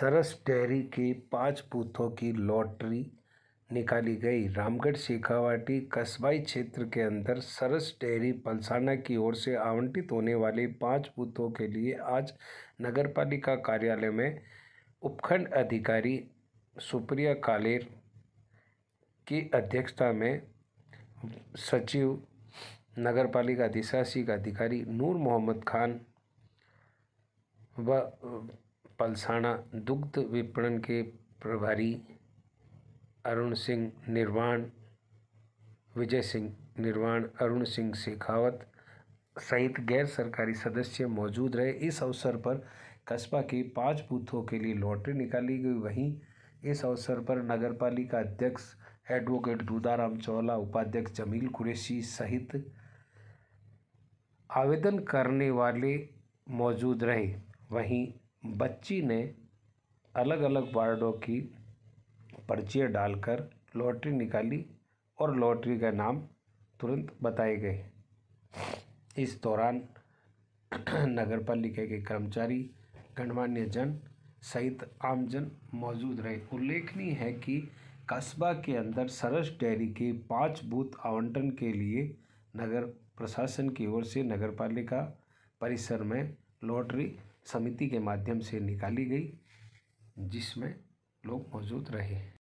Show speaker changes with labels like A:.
A: सरस dairy के पाँच बूथों की लॉटरी निकाली गई रामगढ़ शेखावाटी कस्बाई क्षेत्र के अंदर सरस डेयरी पलसाना की ओर से आवंटित होने वाले पाँच बूथों के लिए आज नगरपालिका कार्यालय में उपखंड अधिकारी सुप्रिया कालेर की अध्यक्षता में सचिव नगरपालिका अधिशासी का अधिकारी नूर मोहम्मद खान व पलसाना दुग्ध विपणन के प्रभारी अरुण सिंह निर्वाण विजय सिंह निर्वाण अरुण सिंह शेखावत सहित गैर सरकारी सदस्य मौजूद रहे इस अवसर पर कस्बा के पांच बूथों के लिए लॉटरी निकाली गई वहीं इस अवसर पर नगरपालिका अध्यक्ष एडवोकेट दूधाराम चौला उपाध्यक्ष जमील कुरैशी सहित आवेदन करने वाले मौजूद रहे वहीं बच्ची ने अलग अलग वार्डों की पर्चियाँ डालकर लॉटरी निकाली और लॉटरी का नाम तुरंत बताए गए इस दौरान नगर पालिका के कर्मचारी गणमान्य जन सहित आमजन मौजूद रहे उल्लेखनीय है कि कस्बा के अंदर सरस डेयरी के पाँच बूथ आवंटन के लिए नगर प्रशासन की ओर से नगर पालिका परिसर में लॉटरी समिति के माध्यम से निकाली गई जिसमें लोग मौजूद रहे